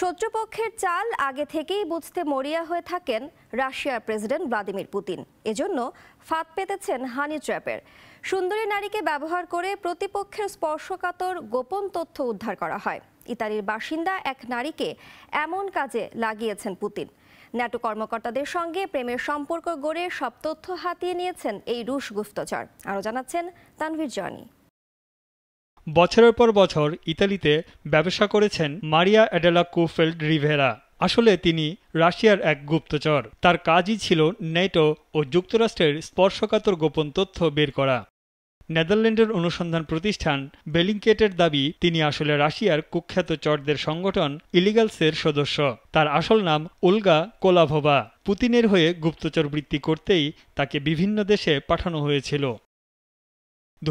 শত্রুপক্ষের চাল আগে থেকেই বুঝতে মরিয়া হয়ে থাকেন রাশিয়ার প্রেসিডেন্ট ভ্লাদিমির পুতিন এজন্য ফাঁদ পেতেছেন হানি ট্র্যাপের সুন্দরী নারীকে ব্যবহার করে প্রতিপক্ষের স্পর্শকাতর গোপন তথ্য উদ্ধার করা হয় ইতালির বাসিন্দা এক নারীকে এমন কাজে লাগিয়েছেন পুতিন ন্যাটো কর্মকর্তাদের সঙ্গে প্রেমের সম্পর্ক গড়ে সব তথ্য হাতিয়ে নিয়েছেন এই রুশ গুপ্তচর আরও জানাচ্ছেন তানভীর জয়নী বছরের পর বছর ইতালিতে ব্যবসা করেছেন মারিয়া অ্যাডেলা কুফেল্ড রিভেরা আসলে তিনি রাশিয়ার এক গুপ্তচর তার কাজই ছিল নেটো ও যুক্তরাষ্ট্রের স্পর্শকাতর গোপন তথ্য বের করা নেদারল্যান্ডের অনুসন্ধান প্রতিষ্ঠান বেলিংকেটের দাবি তিনি আসলে রাশিয়ার কুখ্যাত চরদের সংগঠন ইলিগালসের সদস্য তার আসল নাম উলগা কোলাভোভা পুতিনের হয়ে গুপ্তচর বৃত্তি করতেই তাকে বিভিন্ন দেশে পাঠানো হয়েছিল দু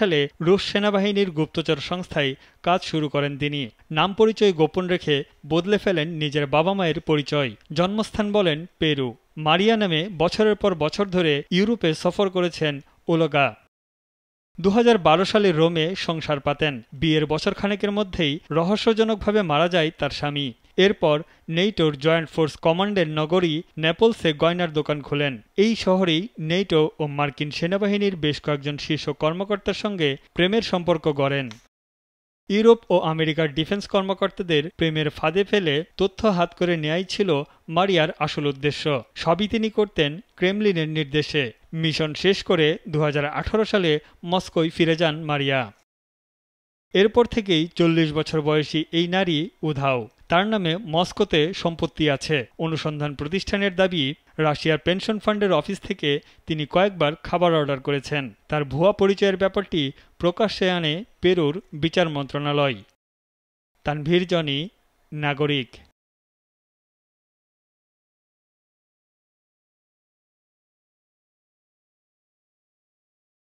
সালে রুশ সেনাবাহিনীর গুপ্তচর সংস্থায় কাজ শুরু করেন তিনি নাম পরিচয় গোপন রেখে বদলে ফেলেন নিজের বাবা মায়ের পরিচয় জন্মস্থান বলেন পেরু মারিয়া নামে বছরের পর বছর ধরে ইউরোপে সফর করেছেন ওলোগা দু সালে রোমে সংসার পাতেন বিয়ের বছরখানেকের মধ্যেই রহস্যজনকভাবে মারা যায় তার স্বামী এরপর নেইটোর জয়েন্ট ফোর্স কমান্ডের নগরী নেপলসে গয়নার দোকান খোলেন এই শহরেই নেইটো ও মার্কিন সেনাবাহিনীর বেশ কয়েকজন শীর্ষ কর্মকর্তার সঙ্গে প্রেমের সম্পর্ক গড়েন ইউরোপ ও আমেরিকার ডিফেন্স কর্মকর্তাদের প্রেমের ফাঁদে ফেলে তথ্য হাত করে নেয়াই ছিল মারিয়ার আসল উদ্দেশ্য সবই তিনি করতেন ক্রেমলিনের নির্দেশে মিশন শেষ করে দু সালে মস্কোয় ফিরে যান মারিয়া এরপর থেকেই চল্লিশ বছর বয়সী এই নারী উধাও তার নামে মস্কোতে সম্পত্তি আছে অনুসন্ধান প্রতিষ্ঠানের দাবি রাশিয়ার পেনশন ফান্ডের অফিস থেকে তিনি কয়েকবার খাবার অর্ডার করেছেন তার ভুয়া পরিচয়ের ব্যাপারটি প্রকাশ্যে আনে পেরুর বিচার মন্ত্রণালয় তানভীর জনি নাগরিক